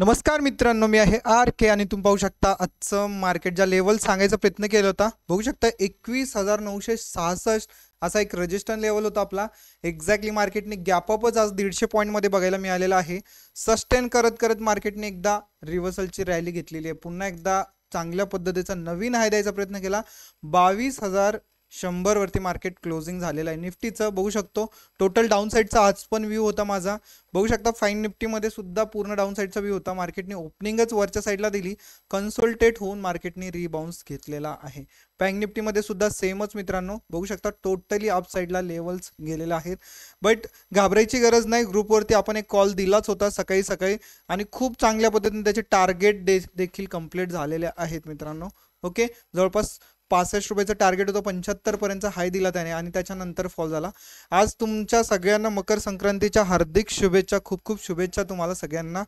नमस्कार मित्रांनो मी आहे आर के आणि तुम्ही पाहू शकता आजचं मार्केट ज्या लेवल सांगायचा प्रयत्न केला होता बघू शकता एकवीस हजार नऊशे सहासष्ट असा एक रजिस्टन लेवल होता आपला एक्झॅक्टली मार्केटने गॅपअपच आज दीडशे पॉईंटमध्ये बघायला मिळालेला आहे सस्टेन करत करत मार्केटने एकदा रिव्हर्सलची रॅली घेतलेली आहे पुन्हा एकदा चांगल्या पद्धतीचा नवीन हाय द्यायचा प्रयत्न केला बावीस हजार शंभरवरती मार्केट क्लोजिंग झालेलं आहे निफ्टीचं बघू शकतो टोटल डाऊन आज पण व्ह्यू होता माझा बघू शकता फाईन निफ्टीमध्ये सुद्धा पूर्ण डाऊनसाईडचा साईडचा व्ह्यू होता मार्केटने ओपनिंगच वरच्या साईडला दिली कन्सोल्टेट होऊन मार्केटने रिबाउन्स घेतलेला आहे बँक निफ्टीमध्ये सुद्धा सेमच मित्रांनो बघू शकता टोटली अप साईडला लेवल्स गेलेले आहेत बट घाबरायची गरज नाही ग्रुपवरती आपण एक कॉल दिलाच होता सकाळी सकाळी आणि खूप चांगल्या पद्धतीने त्याचे टार्गेट दे देखील कम्प्लीट झालेले आहेत मित्रांनो ओके जवळपास पासष्ट रुपयाचं टार्गेट होतं पंच्याहत्तरपर्यंत हाय दिला त्याने आणि त्याच्यानंतर फॉल झाला आज तुमच्या सगळ्यांना मकर संक्रांतीच्या हार्दिक शुभेच्छा खूप खूप शुभेच्छा तुम्हाला सगळ्यांना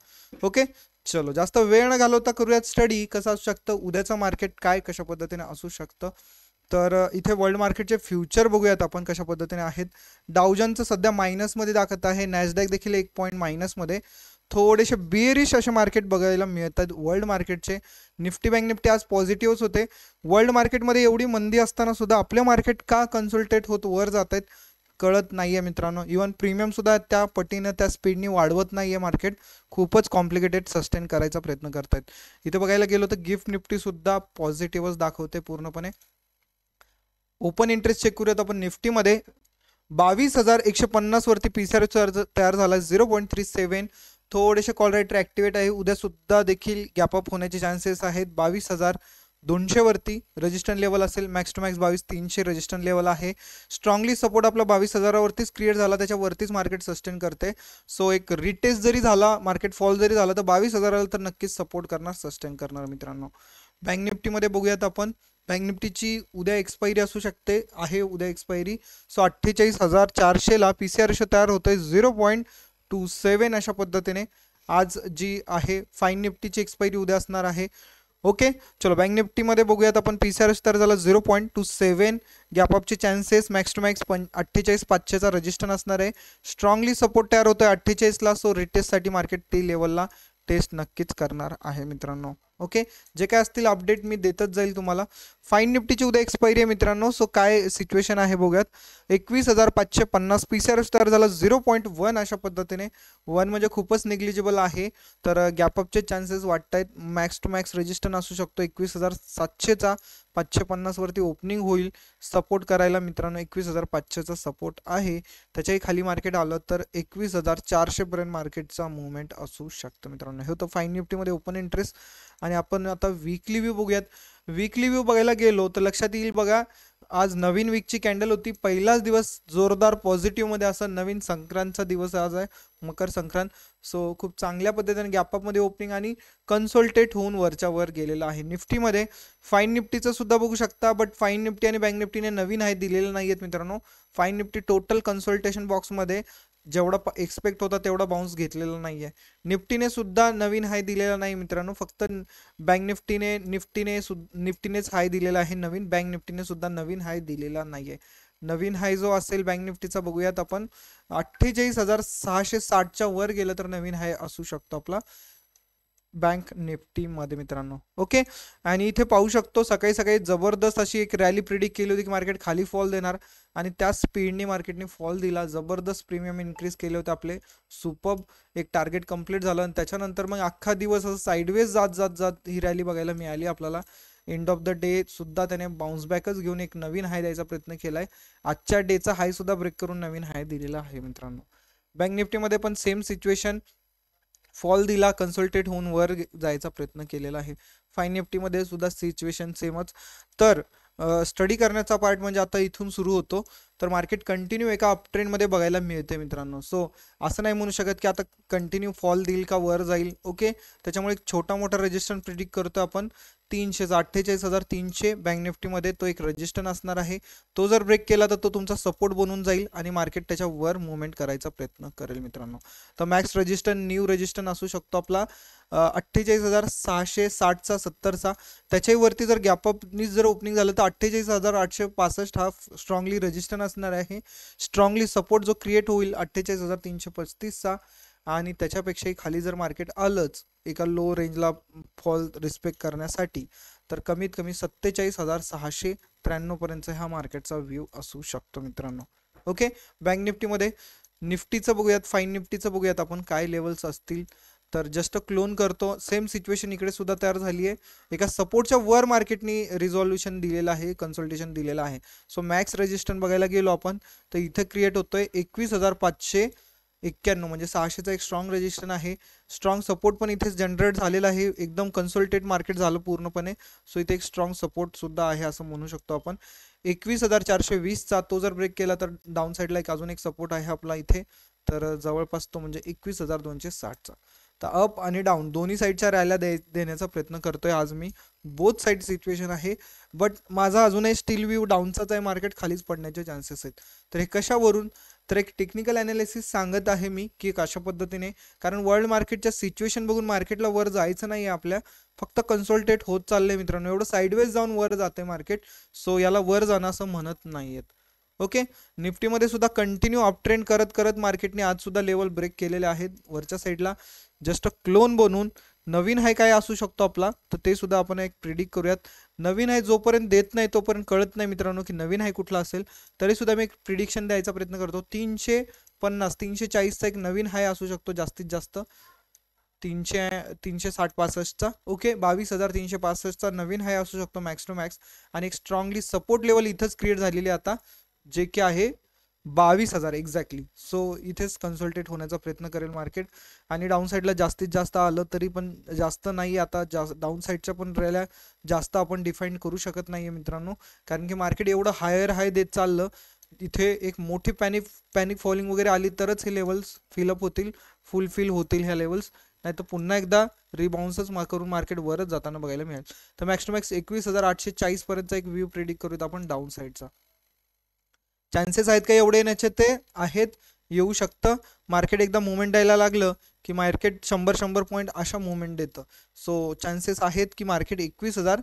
ओके चलो जास्त वेळ न घालवता करूयात स्टडी कसं असू शकतं उद्याचं मार्केट काय कशा पद्धतीने असू शकतं तर इथे वर्ल्ड मार्केटचे फ्युचर बघूयात आपण कशा पद्धतीने आहेत डाऊजनचं सध्या मायनसमध्ये दाखवत आहे नॅसडॅक देखील एक पॉईंट मायनसमध्ये थोडेसे बेरिश असे मार्केट बघायला आहेत वर्ल्ड मार्केटचे निफ्टी बँक निफ्टी आज पॉझिटिव्हच होते वर्ल्ड मार्केटमध्ये एवढी मंदी असताना सुद्धा आपले मार्केट का कन्सल्टेट होत वर जात आहेत कळत नाही आहे मित्रांनो इवन प्रीमियमसुद्धा त्या पटीनं त्या स्पीडनी वाढवत नाही आहे मार्केट खूपच कॉम्प्लिकेटेड सस्टेन करायचा प्रयत्न करत आहेत इथे बघायला गेलो तर गिफ्ट निफ्टीसुद्धा पॉझिटिव्हच दाखवते पूर्णपणे ओपन इंटरेस्ट चेक करूयात आपण निफ्टीमध्ये बावीस हजार एकशे पन्नास वरती सी आर तयार झाला झिरो पॉईंट थ्री सेव्हन थोडेसे कॉल रायटर ॲक्टिवेट आहे उद्यासुद्धा देखील गॅपअप होण्याचे चान्सेस आहेत बावीस हजार दोनशेवरती रजिस्टन लेवल असेल मॅक्स टू मॅक्स बावीस तीनशे रजिस्टन लेवल आहे स्ट्रॉंगली सपोर्ट आपला बावीस हजारावरतीच क्रिएट झाला त्याच्यावरतीच मार्केट सस्टेन करते सो एक रिटेस्ट जरी झाला मार्केट फॉल जरी झाला तर बावीस हजाराला तर नक्कीच सपोर्ट करणार सस्टेन करणार मित्रांनो बँक निफ्टीमध्ये बघूयात आपण बँक निफ्टीची उद्या एक्सपायरी असू शकते आहे उद्या एक्सपायरी सो अठ्ठेचाळीस हजार चारशेला पी सी आर रेशो तयार होतोय झिरो पॉईंट टू सेवन अशा पद्धतीने आज जी आहे फाईन निफ्टीची एक्सपायरी उद्या असणार आहे ओके चलो बँक निफ्टीमध्ये बघूयात आपण पी सी आर तर झाला झिरो पॉईंट टू सेवन गॅपअपचे चान्सेस मॅक्स टू मॅक्स पं अठ्ठेचाळीस पाचशेचा रजिस्टर असणार आहे स्ट्रॉंगली सपोर्ट तयार होतो आहे अठ्ठेचाळीसला सो रिटेस्टसाठी मार्केट टी लेवलला टेस्ट नक्कीच करणार आहे मित्रांनो ओके जे काय असतील अपडेट मी देतच जाईल तुम्हाला फाईन निफ्टीची उद्या एक्सपायरी आहे मित्रांनो सो काय सिच्युएशन आहे बघूयात एकवीस हजार पाचशे पन्नास पी सी आर स्टार झाला झिरो पॉईंट वन अशा पद्धतीने वन म्हणजे खूपच निग्लिजिबल आहे तर गॅपअपचे चान्सेस वाटत आहेत मॅक्स टू मॅक्स रेजिस्टन असू शकतो एकवीस हजार सातशेचा पाचशे पन्नासवरती ओपनिंग होईल सपोर्ट करायला मित्रांनो एकवीस हजार पाचशेचा सपोर्ट आहे त्याच्याही खाली मार्केट आलं तर एकवीस हजार चारशेपर्यंत मार्केटचा मुवमेंट असू शकतं मित्रांनो हे होतं फाईन निफ्टीमध्ये ओपन इंटरेस्ट आणि आपण आता वीकली व्ह्यू बघूयात वीकली व्ह्यू बघायला गेलो तर लक्षात येईल बघा आज नवीन वीकची कॅन्डल होती पहिलाच दिवस जोरदार पॉझिटिव्हमध्ये असा नवीन संक्रांतचा दिवस आज आहे मकर संक्रांत सो खूप चांगल्या पद्धतीने गॅपअपमध्ये ओपनिंग आणि कन्सल्टेट होऊन वरच्या वर गेलेला आहे निफ्टीमध्ये फाईन निफ्टीचं सुद्धा बघू शकता बट फाईन निफ्टी आणि बँक निफ्टीने नवीन आहे दिलेलं नाही आहेत मित्रांनो फाईन निफ्टी टोटल कन्सल्टेशन बॉक्समध्ये जेवढा एक्सपेक्ट होता तेवढा बाउन्स घेतलेला नाही आहे निफ्टीने सुद्धा नवीन हाय दिलेला नाही मित्रांनो फक्त बँक निफ्टीने निफ्टीने निफ्टीनेच हाय दिलेला आहे नवीन बँक निफ्टीने सुद्धा नवीन हाय दिलेला नाही आहे नवीन हाय जो असेल बँक निफ्टीचा बघूयात आपण अठ्ठेचाळीस हजार सहाशे साठच्या वर गेलं तर नवीन हाय असू शकतो आपला बँक निफ्टीमध्ये मित्रांनो ओके आणि इथे पाहू शकतो सकाळी सकाळी जबरदस्त अशी एक रॅली प्रिडिक्ट केली होती की मार्केट खाली फॉल देणार आणि त्या स्पीडने मार्केटने फॉल दिला जबरदस्त प्रीमियम इन्क्रीज केले होते आपले सुपब एक टार्गेट कंप्लीट झालं आणि त्याच्यानंतर मग अख्खा दिवस असं साईडवेज जात जात जात ही रॅली बघायला मिळाली आपल्याला एंड ऑफ द डे सुद्धा त्याने बाउन्स बॅकच घेऊन एक नवीन हाय द्यायचा प्रयत्न केलाय आहे आजच्या डेचा हाय सुद्धा ब्रेक करून नवीन हाय दिलेला आहे मित्रांनो बँक निफ्टीमध्ये पण सेम सिच्युएशन फॉल दिला कन्सल्टेट होऊन वर जायचा प्रयत्न केलेला आहे फाईन निफ्टीमध्ये सुद्धा सिच्युएशन सेमच तर स्टडी करण्याचा पार्ट म्हणजे आता इथून सुरू होतो तर मार्केट कंटिन्यू एका अपट्रेंडमध्ये बघायला मिळते मित्रांनो सो असं नाही म्हणू शकत की आता कंटिन्यू फॉल देईल का वर जाईल ओके त्याच्यामुळे एक छोटा मोठा रजिस्टन प्रिडिक्ट करतो आपण तीनशेचा अठ्ठेचाळीस हजार तीनशे बँक निफ्टीमध्ये तो एक रजिस्टन असणार आहे तो जर ब्रेक केला तर तो तुमचा सपोर्ट बनून जाईल आणि मार्केट त्याच्यावर मुवमेंट करायचा प्रयत्न करेल मित्रांनो तर मॅक्स रजिस्टन न्यू रजिस्टन असू शकतो आपला अठ्ठेचाळीस हजार सहाशे साठचा सत्तरचा वरती जर गॅपअपनीच जर ओपनिंग झालं तर अठ्ठेचाळीस हजार आठशे पासष्ट हा स्ट्रॉंगली रजिस्टन असणार आहे स्ट्रॉंगली सपोर्ट जो क्रिएट होईल अठ्ठेचाळीस हजार तीनशे पस्तीसचा आणि त्याच्यापेक्षाही खाली जर मार्केट आलंच एका लो रेंजला फॉल रिस्पेक्ट करण्यासाठी तर कमीत कमी सत्तेचाळीस हजार सहाशे त्र्याण्णव पर्यंत ह्या मार्केटचा व्ह्यू असू शकतो मित्रांनो ओके बँक निफ्टीमध्ये निफ्टीचं बघूयात फाईन निफ्टीचं बघूयात आपण काय लेवल्स असतील तर जस्ट क्लोन करतो सेम सिच्युएशन इकडे सुद्धा तयार झाली आहे एका सपोर्टच्या वर मार्केटनी रिझॉल्युशन दिलेलं आहे कन्सल्टेशन दिलेलं आहे सो मॅक्स रेजिस्टन बघायला गेलो आपण तर इथे क्रिएट होतोय एकवीस हजार पाचशे एक्क्याण्णव म्हणजे सहाशेचा एक स्ट्रॉंग रेजिस्टर आहे स्ट्रॉंग सपोर्ट पण इथेच जनरेट झालेला आहे एकदम कन्सल्टेट मार्केट झालं पूर्णपणे सो इथे एक स्ट्रॉंग सपोर्ट सुद्धा आहे असं म्हणू शकतो आपण एकवीस हजार चारशे वीसचा तो जर ब्रेक केला तर डाऊन साईडला एक अजून एक सपोर्ट आहे आपला इथे तर जवळपास तो म्हणजे एकवीस हजार दोनशे साठचा तर अप आणि डाऊन दोन्ही साईडच्या रॅल्या दे देण्याचा प्रयत्न करतोय आज मी बोथ साईड सिच्युएशन आहे बट माझा अजूनही स्टील व्ह्यू डाऊनचाच आहे मार्केट खालीच पडण्याचे चान्सेस आहेत तर हे कशावरून तर एक टेक्निकल अनालिसिस सांगत आहे मी की कशा पद्धतीने कारण वर्ल्ड मार्केटच्या सिच्युएशन बघून मार्केटला वर जायचं नाही आहे आपल्या फक्त कन्सल्टेट होत चाललंय मित्रांनो एवढं साईडवेज जाऊन वर जाते मार्केट सो याला वर जाणं असं म्हणत नाही आहेत ओके निफ्टीमध्ये सुद्धा कंटिन्यू अपट्रेंड करत करत मार्केटने आज सुद्धा लेवल ब्रेक केलेले आहेत वरच्या साईडला जस्ट क्लोन बनून नवीन हाय काय असू शकतो आपला तर ते सुद्धा आपण एक प्रिडिक्ट करूयात नवीन हाय जोपर्यंत देत नाही तोपर्यंत कळत नाही मित्रांनो की नवीन हाय कुठला असेल तरी सुद्धा मी एक प्रिडिक्शन द्यायचा प्रयत्न करतो तीनशे पन्नास तीनशे चाळीसचा एक नवीन हाय असू शकतो जास्तीत जास्त तीनशे तीनशे साठ पासष्टचा ओके बावीस हजार तीनशे पासष्टचा नवीन हाय असू शकतो मॅक्स टू मॅक्स आणि एक स्ट्रॉंगली सपोर्ट लेवल इथंच क्रिएट झालेली आता जे की आहे बावीस हजार एक्झॅक्टली सो इथेच कन्सल्टेट होण्याचा प्रयत्न करेल मार्केट आणि डाऊन साईडला जास्तीत जास्त आलं तरी पण जास्त नाही आता जास्त डाऊन साईडच्या पण रॅल्या जास्त आपण डिफाईन करू शकत आहे मित्रांनो कारण की मार्केट एवढं हायर हाय देत चाललं इथे एक मोठी पॅनिक पॅनिक फॉलिंग वगैरे आली तरच हे लेवल्स फिलअप होतील फुलफिल होतील ह्या लेवल्स नाही तर पुन्हा एकदा रिबाउन्सच करून मार्केट वरच जाताना बघायला मिळेल तर मॅक्स टू मॅक्स एकवीस हजार आठशे चाळीसपर्यंतचा एक व्ह्यू प्रेडिक्ट करूयात आपण डाऊन साईडचा चान्सेस आहेत का एवढे येण्याचे ते आहेत येऊ शकतं मार्केट एकदा मुवमेंट द्यायला लागलं की मार्केट शंभर शंभर पॉईंट अशा मुवमेंट देतं सो चान्सेस आहेत की मार्केट एकवीस हजार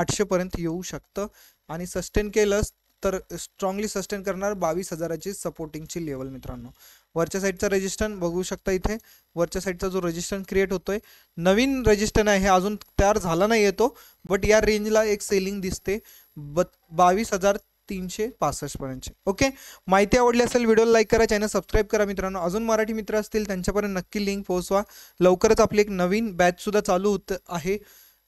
आठशेपर्यंत येऊ शकतं आणि सस्टेन केलंच तर स्ट्रॉंगली सस्टेन करणार बावीस हजाराची सपोर्टिंगची लेवल मित्रांनो वरच्या साईडचा रजिस्टर बघू शकता इथे वरच्या साईडचा जो रजिस्टन क्रिएट होतोय नवीन रजिस्टर आहे अजून तयार झाला नाही येतो बट या रेंजला एक सेलिंग दिसते ब बावीस हजार तीनशे पर्यंत ओके माहिती आवडली असेल व्हिडिओ लाईक करा चॅनल सबस्क्राईब करा मित्रांनो अजून मराठी मित्र असतील त्यांच्यापर्यंत नक्की लिंक पोहोचवा लवकरच आपली एक नवीन बॅचसुद्धा चालू होत आहे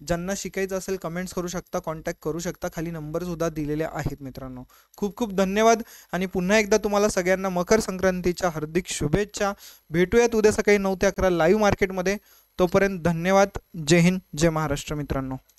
ज्यांना शिकायचं असेल कमेंट्स करू शकता कॉन्टॅक्ट करू शकता खाली नंबरसुद्धा दिलेले आहेत मित्रांनो खूप खूप धन्यवाद आणि पुन्हा एकदा तुम्हाला सगळ्यांना मकर संक्रांतीच्या हार्दिक शुभेच्छा भेटूयात उद्या सकाळी नऊ ते अकरा लाईव्ह मार्केटमध्ये तोपर्यंत धन्यवाद जय हिंद जय महाराष्ट्र मित्रांनो